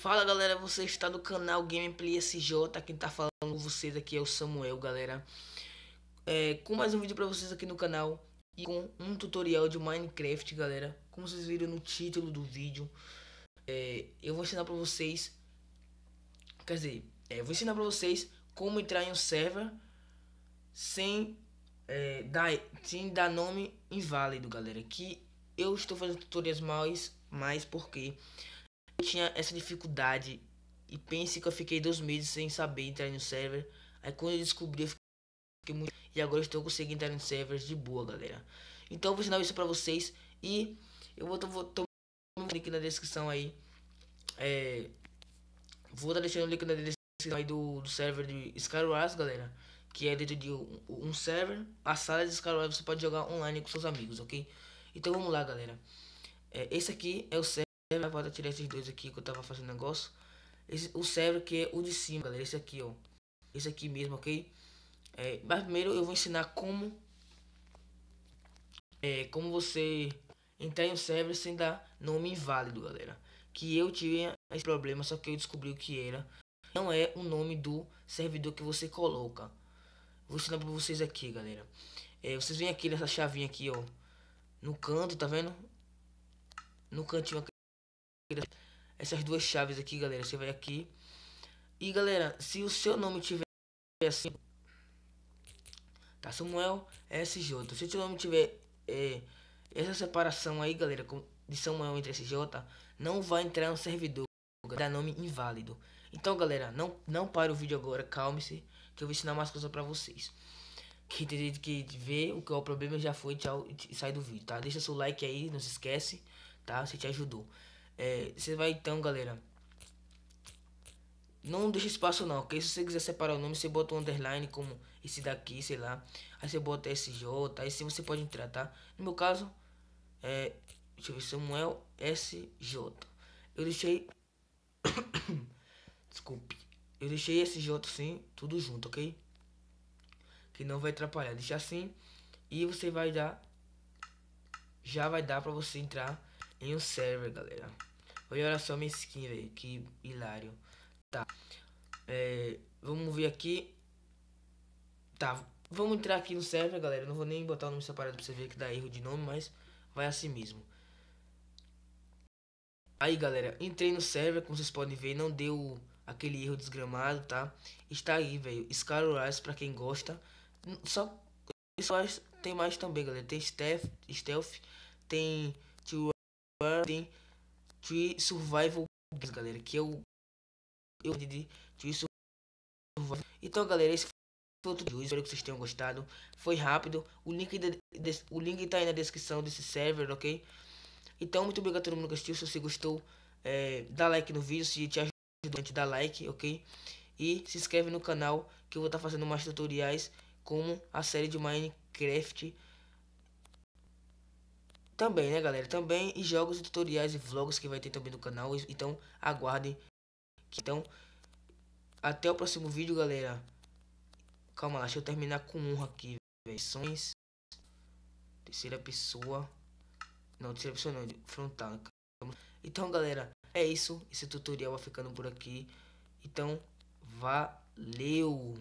Fala galera, você está no canal Gameplay SJ, quem tá falando com vocês aqui é o Samuel, galera. É, com mais um vídeo pra vocês aqui no canal e com um tutorial de Minecraft, galera. Como vocês viram no título do vídeo, é, eu vou ensinar pra vocês... Quer dizer, é, vou ensinar pra vocês como entrar em um server sem, é, dar, sem dar nome inválido, galera. Que eu estou fazendo tutoriais mais, mais porque tinha essa dificuldade e pense que eu fiquei dois meses sem saber entrar no server. Aí quando eu descobri, eu fiquei muito... E agora estou conseguindo entrar no server de boa, galera. Então eu vou ensinar isso pra vocês e eu vou tomar o link na descrição aí. É, vou estar tá deixando o link na descrição aí do, do server de Skywars, galera. Que é dentro de um, um server. A sala de Skywars você pode jogar online com seus amigos, ok? Então vamos lá, galera. É, esse aqui é o server minha avó tá tirar esses dois aqui que eu tava fazendo negócio. Esse, o cérebro que é o de cima, galera. Esse aqui, ó. Esse aqui mesmo, ok? É, mas primeiro eu vou ensinar como... É, como você entrar em um cérebro sem dar nome inválido, galera. Que eu tive esse problema, só que eu descobri o que era. Não é o nome do servidor que você coloca. Vou ensinar pra vocês aqui, galera. É, vocês vêm aqui nessa chavinha aqui, ó. No canto, tá vendo? No cantinho aqui essas duas chaves aqui, galera. Você vai aqui. E, galera, se o seu nome tiver assim... Tá, Samuel SJ. Se o seu nome tiver é, essa separação aí, galera, de Samuel entre SJ, não vai entrar no servidor. Dá nome inválido. Então, galera, não, não para o vídeo agora. Calme-se, que eu vou ensinar mais coisas pra vocês. Que tem gente que ver o que é o problema já foi, tchau, e sai do vídeo, tá? Deixa seu like aí, não se esquece, tá? Se te ajudou. É, você vai então, galera. Não deixa espaço não, ok? Se você quiser separar o nome, você bota um underline como esse daqui, sei lá. Aí você bota SJ, aí sim você pode entrar, tá? No meu caso, é... Deixa eu ver, Samuel SJ. Eu deixei... Desculpe. Eu deixei SJ assim tudo junto, ok? Que não vai atrapalhar. Deixa assim. E você vai dar... Já vai dar pra você entrar em um server, galera. Olha, olha só minha skin, velho. Que hilário. Tá. É, vamos ver aqui. Tá. Vamos entrar aqui no server, galera. Não vou nem botar o nome separado pra você ver que dá erro de nome, mas vai assim mesmo. Aí, galera. Entrei no server, como vocês podem ver. Não deu aquele erro desgramado, tá? Está aí, velho. Skyrim pra quem gosta. Só... Só tem mais também, galera. Tem Stealth, Stealth tem... Two Garden Tree Survival Games, galera. Que eu. Eu de Tree Survival. Então, galera, esse foi outro vídeo. Espero que vocês tenham gostado. Foi rápido. O link, de, de, o link tá aí na descrição desse server, ok? Então, muito obrigado a todo mundo que assistiu. Se você gostou, é, dá like no vídeo. Se te ajudou, te dá like, ok? E se inscreve no canal que eu vou estar tá fazendo mais tutoriais como a série de Minecraft também, né, galera? Também e jogos, tutoriais e vlogs que vai ter também no canal. Então, aguardem. Então, até o próximo vídeo, galera. Calma lá, deixa eu terminar com honra aqui. Versões. Terceira pessoa. Não, terceira pessoa não, frontal. Né? Então, galera, é isso. Esse tutorial vai ficando por aqui. Então, valeu!